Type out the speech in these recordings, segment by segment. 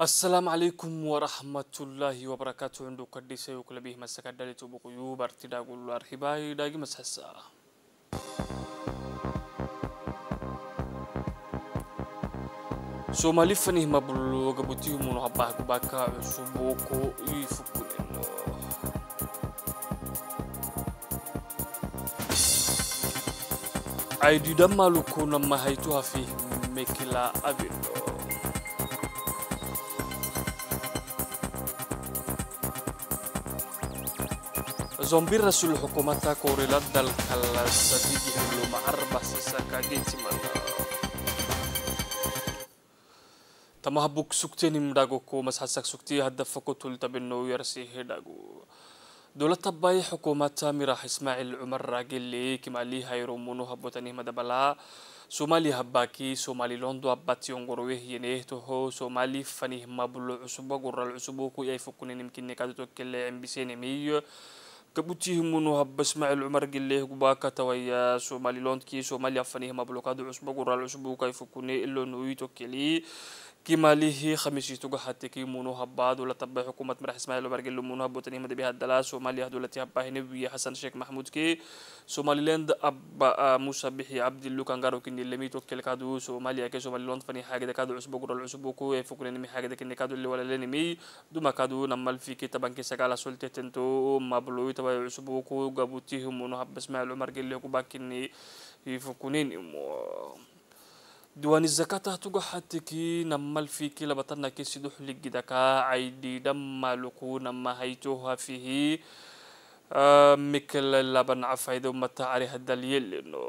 السلام عليكم ورحمة الله وبركاته عندو قديسة وكلبيه مسكة دالي تبقيو بارتدا قولو أرحباي داقي مسحسا سومالي فنيه مبلو وقبوتيه منو عباه قباكا سبوكو يفكو عيدي دمالو كونا فيه مكلا أبينو زومبير رسول حكومتا كوريلات دل كلا سديدي هلو ما أربع سيساكا جيتي مانا تما هبوك سكتين مداغو كو مسحسك سكتي هدفكو تول تبنو يرسي هداغو دولة باي حكومتا مراح إسماعيل عمر راقل لي كما لي هيرومونو هبوتاني مدبلا سومالي هباكي سومالي لوندو أباتي ونغرويه ينيه توهو سومالي فانيه مابلو عصبو غرال العصبو يأي يفكوني نمكن نكادو اللي عمبسيني ميو كبوتيه منو هب اسمع العمر قل ليه قباك تويا سومالي لونت كي سومالي افنيه مبلوكادو عصبو قرال عصبو كيف كوني اللو نويتو كلي كما ليه خميس يستوغ حتى كي مونو هباد ولا طب حكومة مرح اسماعيل وبرق اللي مونو هبو تنيمة بها الدلاء سوماليا هدولتي هباه نبي حسن شيخ محمود كي سومالي لند أبا آه، موسى بحي عبد اللو كان غارو كني لمي توكل كادو سوماليا كي سومالي لند فني حاجة دا كادو عسبو قرر العسبو كو يفوق إيه لنمي حاجة دا كني كادو اللي ولا لنمي دوما كادو نمال في كي تبان كي سكالا سولتي تنتو ما بلوي تبا كو قابوتيهم مونو هب اسماعيل عمر قل لي كوباكني يفوقونين إيه دوان الزكاة تهتوغ حتكي نمال فيكي لبطنا كي سيدوح لقدكا عيدي دم لقو نما هيتوها فيه آه مكل لبن عفايدو متاعري هدا ليلينو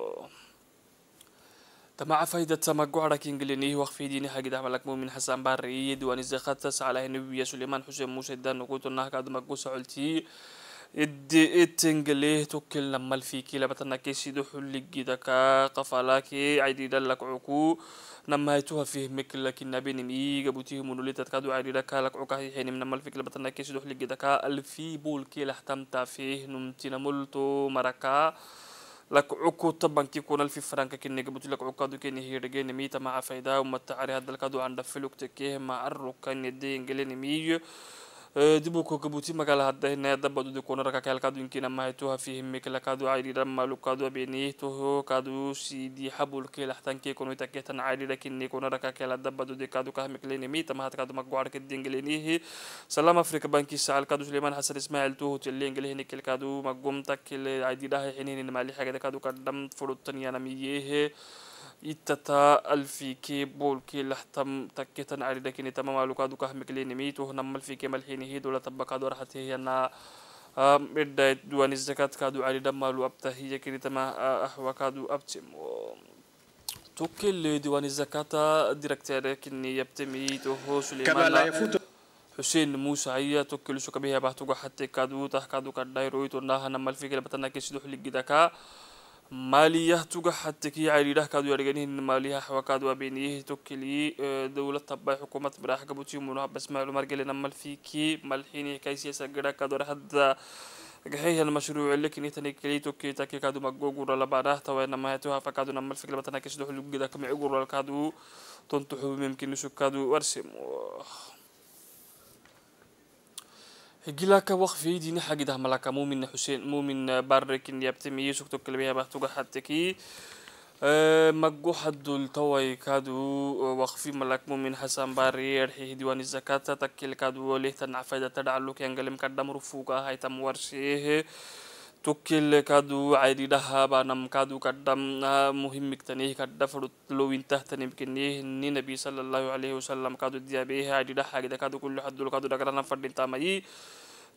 تمع فايدة تمجع ركين جلنيه وخفي ديني حاجة دعم لك مؤمن حسن باري دوان الزخات تسعى على النبي سليمان حسين موسى الدان وقلت النهك عد مجوس iddi ittingelee tokkin lammalfii kiilabatana keessidho xulligidaka qafalaakee caydidhalak cukuu namahaytu hafihmikilakin abenimi gabuutihimunulitadkadu caydidhaka lakcukahixinim nammalfii kiilabatana keessidho xulligidaka alfii buulkee lahtamtaafih numtinamulto marakaa لكعكو طبعا كيكون الف فرنك كني قبت لك عكادو كني هي رجيني ميتا مع فايدة ومتعري هذا الكادو عند فلوك تكيه مع الركان يدين قلني ميجو dib u kakabuuti magaalahadehnedabadudi kunarkakahelkaduinkina mahaytuha fihimikilakadu cayrira malukadu abeniihtuhu kadu sidi xabulki laxtankii kunuitaketan cayrira kini kunarkakahkeladabadudi kadu kahmiklenimita mahadkadu magbuarka dingelenihi salaam afrika banki sacalkadu suleiman xasan ismail tuhu tilengelehnikilkadu magumtakil caydidaha xininin maalixagada kadu kadham furutanyanamiyehe ittata alfike bolke lahtam takketan arida kini tama maluka duka hmikle nimi to nammal fike malhini hi dola tabaka dor hatte yana midda duani zakat ka du arida malu abta hi kini tama ahwa ka du abtim توكل ديوان الزكاة ديركتير كني يبتمي توهو سليمان حسين موسى عيا توكل شو كبيها بحتوجا حتى كادو تحكادو كدايروي تونا هنا مال فيك لبتنا كيسدوح للجدكا ماليه توغا حتكي عالي راه كادو يرغني ان ماليه حوا كادو بينيه توكلي آه، دولة تبع حكومة براح كابوتي مونوها بس معلومة رجلنا مال فيكي مال حيني كاي سياسة كادو راح دا غهي هل اللي كني تاني كلي توكي تاكي كادو مقو غورا لباراه تاوي نما هاتوها فكادو نما الفكرة بتانا كيش دوحلو غدا كمي غورا لكادو تنتو حبو ممكن نشو كادو ورسمو gilaka waqfiyeydiina xagidah malaka mumin xuseen mumin barrekin yaptemi yesukto kalbeyabahtuga xateki magu xadul taway kadu waqfi malak mumin xasan barrier xidiwani zakata takil kadu walihtan afayda tadaclu kengalem kadamru fuga haytam warsheehe تكل كادو عادي دها بانم كادو قدم مهم مكتنيه كدا فرد لو انته تنبكنيه ني نبي صلى الله عليه وسلم كادو ديابيه عادي دها كادو كل حد كادو دقرنا فرد انتامي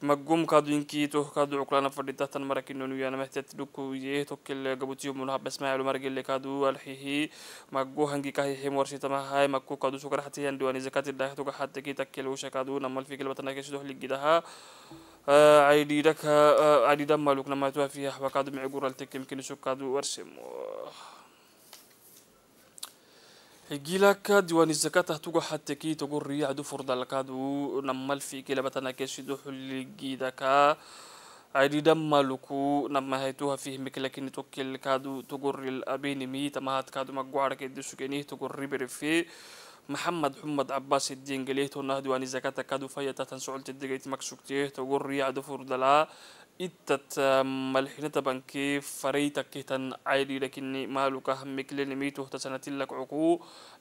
مقوم كادو إنكي توه كادو عقلانا فرديتا تن مركين نونو يانا مهتت دوكو يه توكل قبوتيو منها بس ما يعلو مرقل لكادو الحيهي مقو هنجي كاهي حيم ورشي تما هاي مقو كادو شكر حتي هندواني زكاة الله توقع حتى كي تكل وشا كادو نمال في قلبة ناكش دوح لقيدها آه، عيدي دك آه، عيدي دم مالوك نما توها فيها حبا التك يمكن شو كادو ورشي حجيلك ديوان الزكاة تهتوجو حتى كي تقول ريح دو فرد لكاد ونمل في كلا بتنا كشدو حل جيدك عادي دم لكو نما هيتوها فيه مكلكين توكل كادو تقول الأبين مي تمهات كادو مقوارك يدشو كنيه تقول ريبر فيه محمد محمد عباس الدين قليه تونه ديوان الزكاة كادو فيتا تنسعل تدقيت مكسوكتيه تقول ريح دو فرد itat malxinata banki fareytakitan caydidakini maalukah miklenimituhtasanatilakuku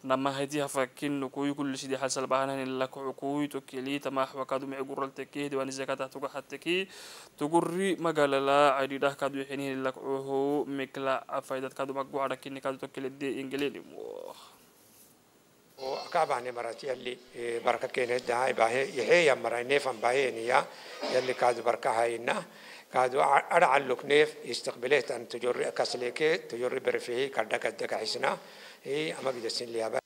namahadihafakinukuyukulisidi xasalbahananilakukuitokeli tamaxwakadumicguraltekehdiwanizakatahtugaxateki tuguri magalala caydhidah kaduixinihinlakuhu mikla afaydat kadumagucarakinikadutokeledeingelenim oo ka bahne marat yalli barka kene dahay bahe yehe ya maray nefan bahe niya yalli kaadu barka hayna kaadu ara alluk nef istiqbalah tan tujurri akasleke tujurri berfihi kadda kadda kahisna ee ama gidasin liyaba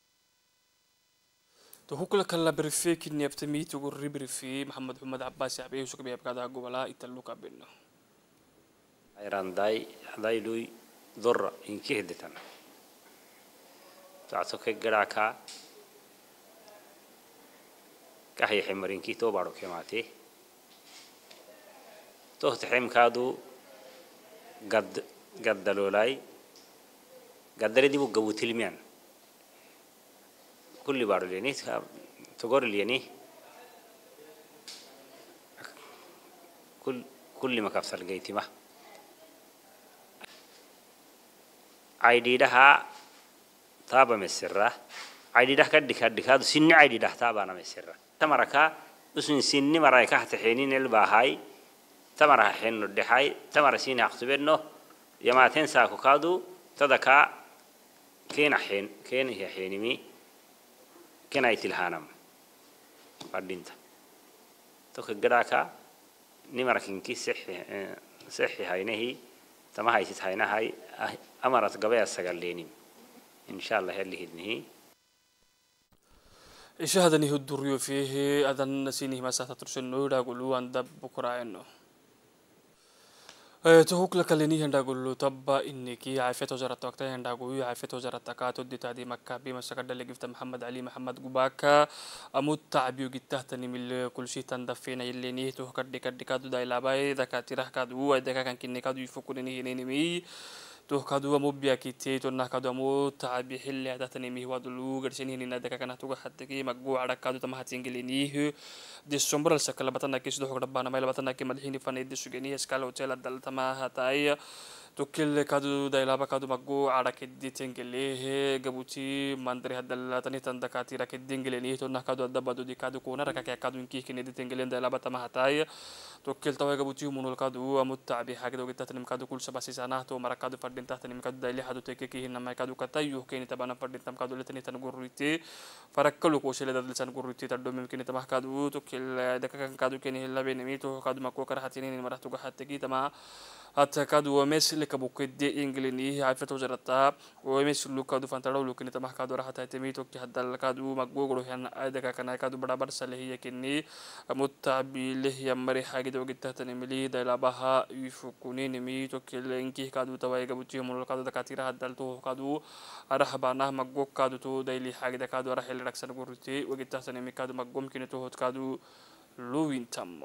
تهوكل كلا بريفي كني أبتمي تقول ري بريفي محمد محمد عباس عبيه وشك بيه بكذا قبلا يتلوك بينه أيران داي داي لوي ضرة إن كهدتنا تعتقد جراكا كهي حمرين كي تو بارو كماتي تو تحرم كادو قد قد دلولاي قد دلدي بو قبو تلميان كل بارو ليني تقول ليني كل كل ما كفصل جيتي ما عيدي لها طابة من عيدها كد كد كد سن عيدها تابانا مسيرة تمرك اسن سن مرة كحت الباهاي تمرها حين الدحاي تمر سين أختبرنه يما تنسى كادو تذكى كين حين كين هي حين مي كين أيت الهانم فردينتا توك جراكا نمرة كنكي صحي صحي هاي تما هاي تتهاي نهاي أمرت قبيا السجل إن شاء الله هي هدنهي ishahadani huduriyofehe adan sinihmasata turshenoidhagulu anda bukuraeno تهوك لك لني هندا قول له تبا إنك عافيت وزارة وقتها هندا قول عافيت وزارة تكاتو دي تعدي مكة بما سكرد اللي جفت محمد علي محمد قباكا أموت تعبيو جتاه تاني من كل شيء تندفينا يلي نيه تهوك دي كاد دي كادو دايلا باي ذكاتي رح كادو ودكا كان كني كادو يفكوني نيه نيني مي tuhkadua mubyakiteito nakadamu taabi xili adatanimih wadulu garsinhinina dakakanatuga xatigi magu arakadu tamahatingilinihi disombural sakalabatanaki sidoxogdhabaanamailbatanaki madxini fanidisugenihi skala hotel adaltamahataya توكل كادو دايلابا كادو مقو على كدي تنجليه جبوتي مندري هذا لا تاني تندكاتي راك دينجليه تونا كادو أدب بدو دي كادو كونا راك كي كادو إنكي كني دي تنجلين دايلابا تما هتاي توكل توا جبوتي منو الكادو أمتع بحاجة دوجت تنم كادو كل سبع سنة تو مرا كادو فردين تنم كادو دايلي هادو تيكي كي هنا ما كادو كتايو كيني تبانا فردين تام كادو لتني تنقرريتي فركلو كوشي لدى لسان قرريتي تدو ممكن تبا كادو توكل دكا كادو كيني هلا بينمي تو كادو مقو كرهتيني مرا توجه هتكي تما atacado o MS lika bukede England iyo xafta wasaaradda oo MS luka du fantaro luka inta maxkaad wara hataa timi toki hadda lakaad uu magogoro yan aada ka kana kaad barabar salehiya kini mutaabilih ya mari xagida ogita tan mili dalabaha yufukunin mi toki lenki kaad u tawayga butiyo mul kaad dakatira hadda tu kaad u arahbana magog kaad tu dayli xagida kaad wara xil raksan gurti ogita tan mi kaad magom kini tu hod kaad luwintam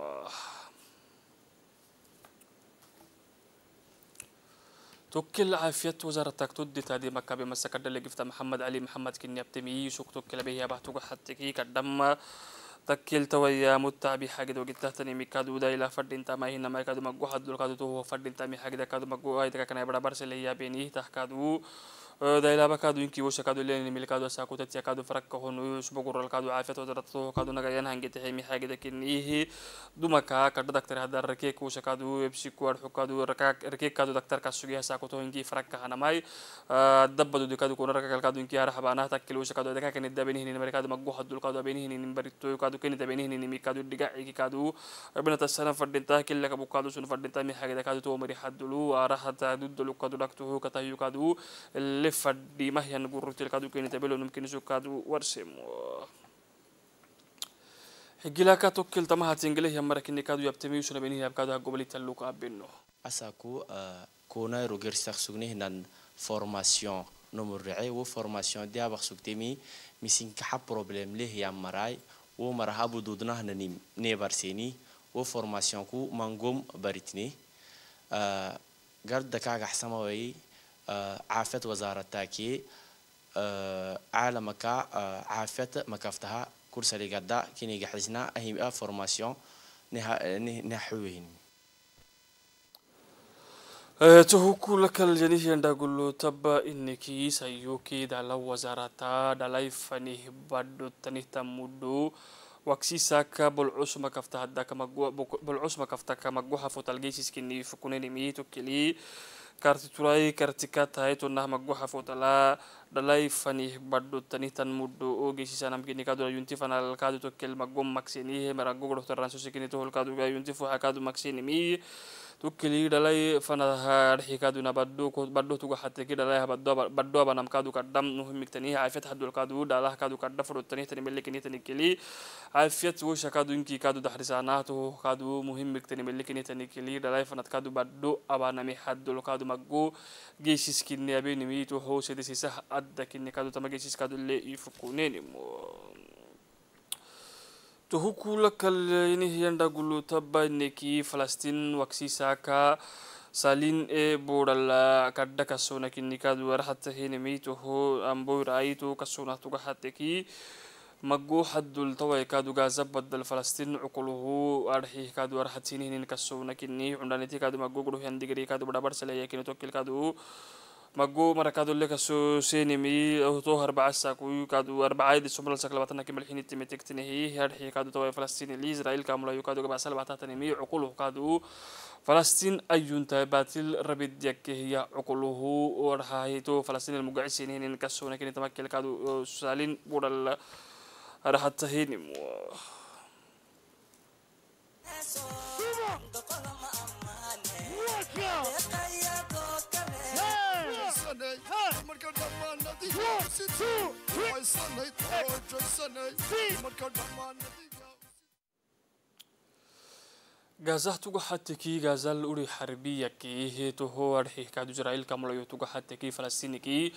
توكل عافية وزارة تكتود تادي مكة بمسك الدلي قفت محمد علي محمد كني ابتمي سوق توكل بيه يبه توقع حتى كي تكيل تويا متعبي حاجة وقت تهتني مكادو دا إلا فرد انتا ما هنا ما كادو دول قادو تو فرد انتا مي حاجة كادو مقوحد كنا يبرا برسل هيا بيني تحكادو دايلا بكادو ينكي وش كادو لين ميل كادو ساكو تتيا كادو فرق كهون ويش بقول كادو عافية وترطوه كادو نجاين هنجت هي مي حاجة لكن إيه دوما كا كادو دكتور هذا ركيك وش كادو يبشي كوار حو كادو ركاك ركيك كادو دكتور كسوجي ساكو تو ينكي فرق كهنا ماي آه، دبدو دو كادو كون ركاك كادو ينكي هرح بانه تكل وش كادو دكاك كن الدبين هني نمر كادو مجو حد دول كادو بين هني نمر تو كادو كن الدبين هني نمي كادو دقع إيه كادو ربنا تسلم تا كل كابو كادو سون فردنتا مي حاجة كادو تو مري حد دلو راح تدو دلو كادو دكتور كتايو كادو اللي kale fadhiimahyan gururtilkaad u keeni tabelo numkinisukaad warsemo higilaka tokkiltamaha tingelehya marakinikaadu yabtemiusuna benihiabkaadu hagobolita luka abino asaku kunairo gersaqsugnihinan formation nomurrice wo formation diabaq sugtemi misinkaxa problem lehya maray wo marahabu dudnahna nebarseni wo formation ku mangom baritne gardakagaxsamawayey عافت وزارة تاكي على مكا عافت مكافتها كورس اللي قدا كيني قحزنا أهم فورماسيون نها نحوين tuhuku lakal janishan dagulo taba iniki sayuki dala wazarata dalai fanih badu tanih tamudu waksi saka bol usma kafta hadda kama bol usma kafta kama guha fotal geisis kini fukuneni miyito kili kartiturayi kartika tahay to nahma goha fotala dalai fani baddo tani tan muddo o gesi sanam kini kadu yunti fana al kadu to kel magom maksini he mara gogro to ranso sikini to hol kadu ga yunti fu ha kadu maksini mi tukkilii dhalay fanahadhikadu badhotugu xateki dhalay badhoba namkadu kadham nuhumigtanii caafiyat hadulkadu dhalah kadu kadha furutanii tani melikini tani kili caafiyat wusha kadu inki kadu daxrisaanaatu kadu muhimigtani melikini tani kili dhalay fanadkadu badho abaanami hadulkadu magu geesiskini abeenimi tuxuu sedisisah adda kini kadu tama geesiskadu le ifukunenimo tuhukula kalinihianda guluta baineki falastin waksisaka salin e bodala kadda kasona kinikad war hatta hinimi toho amboy rai to kasona tuga hateki مجو حد التوي كادو غازا بدل فلسطين عقله أرحي كادو أرحتين هنين كسونا كني عندنا تي كادو مجو قلو هندي كادو بدابر سلايا كني توكل كادو مگو مرکز دلیل کسی سینمی تو هر بار ساکوی کادو هر بار ایدی سومال ساکل باتنه که ملکی نیتی متکت نهی هر حی کادو توی فلسطین لیزرایل کاملا یو کادو کباسل باتنه می عقله کادو فلسطین ایونت باتل ربید یکه یا عقله و رهایی تو فلسطین المقایسه نهی نکسونه که نیت مکل کادو سالین بودال رهت هنیم غازه توغا حتكي غازال أوري حربية كي هيتو هو أرحي كادو جرائيل كاملو يتوغا حتكي فلسطيني كي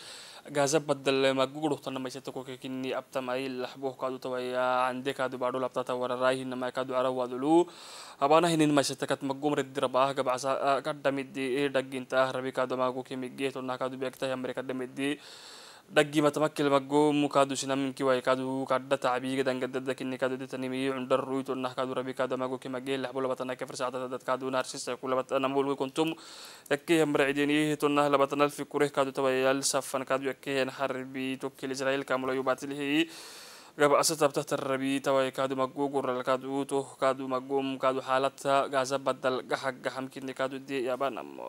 غازة بدل ما قبرو تنا ما يشتكو كيني أبتا ماي لحبوه كادو توايا عندي كادو بارو لابتا تورا راي نما كادو عروا دلو أبانا هنين ما يشتكت مقوم رد رباه قبع سا قدمت دي إيه دقين تاه ربي كادو ماغو كي ميجيتو نا كادو بيكتا أمريكا دمت دي dhaggi matamakil baggoomu kaadu sinaminki way kaadu kadda tacbiiga dangadada kini kaadu ditanimiyi cundarruy tonnah kaadu rabi kaadu amago kimagee lahbu labatana kefir sacdata dad kaadu naarsisa ku labatanamulwi kuntum yakkee hambarcidiniyihi tonnah labatanal fikureh kaadu tawayal safan kaadu yakkehen harbi tokkil israel kamulayu baatilihi gab asatab tahta rabi taway kaadu maggoo gural kaadu toh kaadu maggom kaadu xaalata gaasa badal gaxa gaxamkini kaadu dee yaabanamo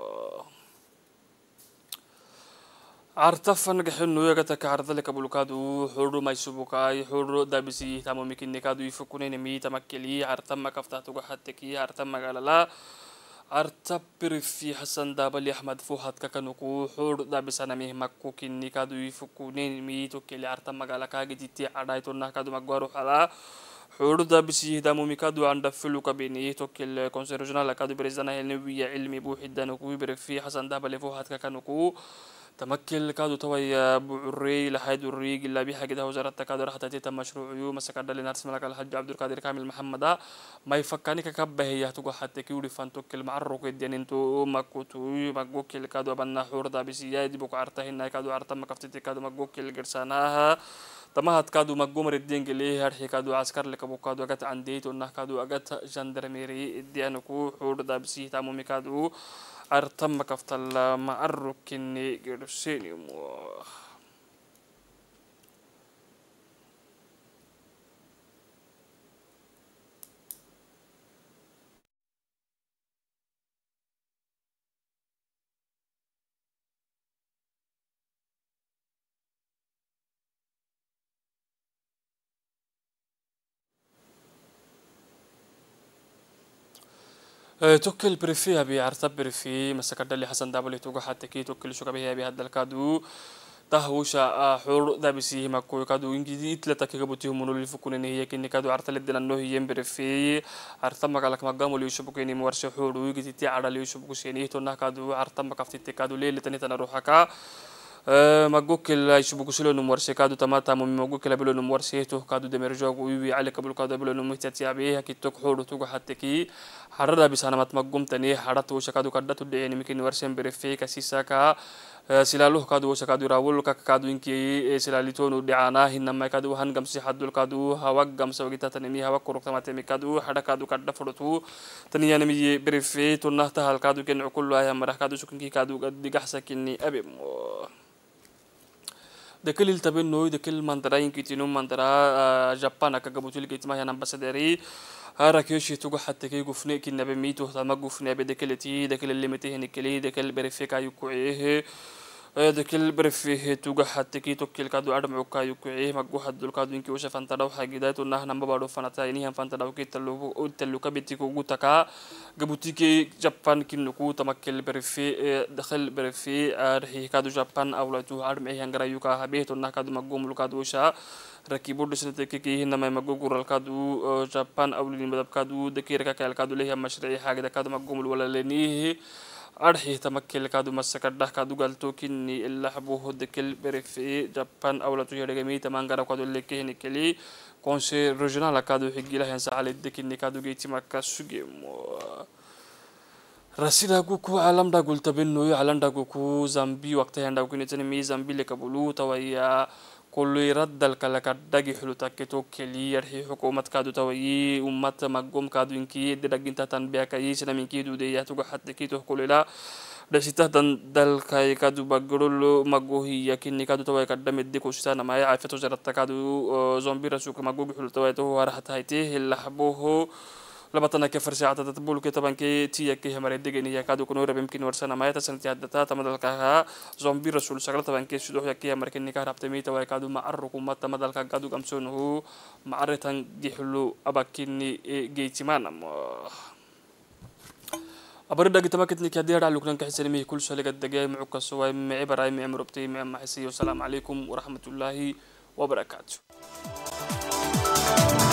عرتفن جحنو يجتا كهرذل كبلوكادو حرو ما يسبوكاي حرو دابسي تامو ممكن نكادو يفكوني نمي تمكلي عرتم ما كفتاتو حتكي عرتم ما قال لا عرتبر في حسن دابلي أحمد فوهات ككنوكو حور دابس أنا ميه مكو كني كادو يفكوني نمي توكلي عرتم ما قال كاجي تي عرايتو نهكادو مقوارو حلا حوردا بسيهدا مميكادو عند فلو كابيني توكل كونسيرجنا لكادو بريزانا هلنوية علمي بوحدة نكوي برفي حسن دابا لفوهات كاكا تمكل كادو توي بوري لحيد الريق اللي بيها كده وزارة كادو راح تتيتا مشروع يو مسك عدل نارس ملك الحج عبد القادر كامل محمد ما يفكاني ككبه هي تقو حتى كيولي فانتوك المعرق يدين يعني انتو مكوتو مكوكل كادو بنا حور دا بسيادي بوك عرتهن كادو عرته مكفتتي كادو مكوك مكوكل قرساناها تمهد كادو مقومر الدين قليه هرحي كادو عسكر لك بوك كادو أجت عنديت ونه كادو أجت جندرميري الدين كو حور دا بسيه تامومي كادو أرتمك أفضل ما أروك إني قرسيني موه توكل بريفي أبي عرتب بريفي مسكر دلي حسن دابلي توقع حتى كي توكل شو كبيه أبي هذا الكادو تهوشا حر دابسيه ما كوي كادو إنجدي إتلا تكيك بتيه منو اللي فكون إن هي كني كادو عرت دلنا إنه هي بريفي عرت ما قالك ما قاموا ليش بكوني مورش حور ويجي تي على ليش هي تونا كادو عرت ما كفتي كادو ليلة تاني تنا روحك mago kila ishubu kusulo numwarse kadu tamata mumi mago kila bilo numwarse to kadu demerjo uyubi ale kabul kadu bilo numuhtati abe hakitok horu tuga hatteki harada bisanamat magum tani haratu shakadu kadatu de ni mikin warsen berefe kasisaka silaaluh kaadu wasa kaadu raawul kak kaadu inki silaalitoonu dhicaanaa hinamay kaadu han gamsi hadul kaadu hawa gamsa wagita tanimi hawa kurugtama temi kaadu hada kaadu kadha fudhutu taniyanimi berifee tunnah tahal kaadu kencu kullu ayah marah kaadu sukinki kaadu digaxsa kinni abemo دكل التبين نوي دكل مندرا ينكتينو مندرا جابانا كجبوتيل كيتما هنا امباسادري هاراكيوش توجو حتى كي غفني كي نبي ميتو تما غفني بدكلتي دكل اللي متي هنكلي دكل بريفيكا يكوعيه ذكر برفيه توجا حتى كي توكل كادو أربعة وكايو كعيه مجو حد دول كادو إنك وش فانتا لو حاجة ده تونا هنا ببارو فانتا يعني هم فانتا لو كي تلو أو تلو كبيتي كوجو تكا جبوتي كي جابان كين لكو تمكل برفي إيه دخل برفي أرهي كادو جابان أو لا تو عرم إيه هنجرا يوكا هبيه تونا كادو مجو ملو كادو شا ركيبو دشنت كي كي هنا ما مجو جورال كادو آه جابان أو لين بدب كادو دكير كا كادو ليه مشروع حاجة كادو مجو ملو ولا لنيه أرحي تمكيل كادو مسكر ده كادو قلتو كني إلا حبو هد كل بريفي جبان أولا تجي رقمي تمان غرا كادو اللي كهن كلي كونسي رجنالا كادو حقي لهن سعالي دكني كادو جيتي مكا سجيمو rasidaguku alamdaagultabenoyo alamdaguku zambi waqtayandhagunitani mi zambi lekabulu tawaya كل رد الكلك دقي حلو تكتو كلي يرحي حكومة كادو توي أمة مقوم كادو إنكي دقين تاتن بيا كي نمين إنكي دو ديا تقو حتى كي تو لا دشيته دن دل كاي كادو بقرلو مقوهي يكين كادو توي قدم يدي كوشتا نما يعرف تجرت كادو آه، زومبي رسوك مقوم حلو توي تو هرحت هايتيه اللحبوه labaatana ka farsaacada dadbuulka tobankii tiyaka hamaredeganiya kaadukunu rabimkin warsana mayata sanadkii haddata tamadalkaha zombi rasuul sagala tobankii suduxyaki hamarkini ka rabtamita way kaadu macarukumata madalka gaadug amsoonuhu macaritan gixlu abakini geytimaan abardhagitamakitnik haddii hadhaa luknanka xisanimihii kulsaliga degay mucukasowaay mici baraay mici murubtay mici maxisiyo asalaamu calaykum waraxmatullaahi wabarakaatu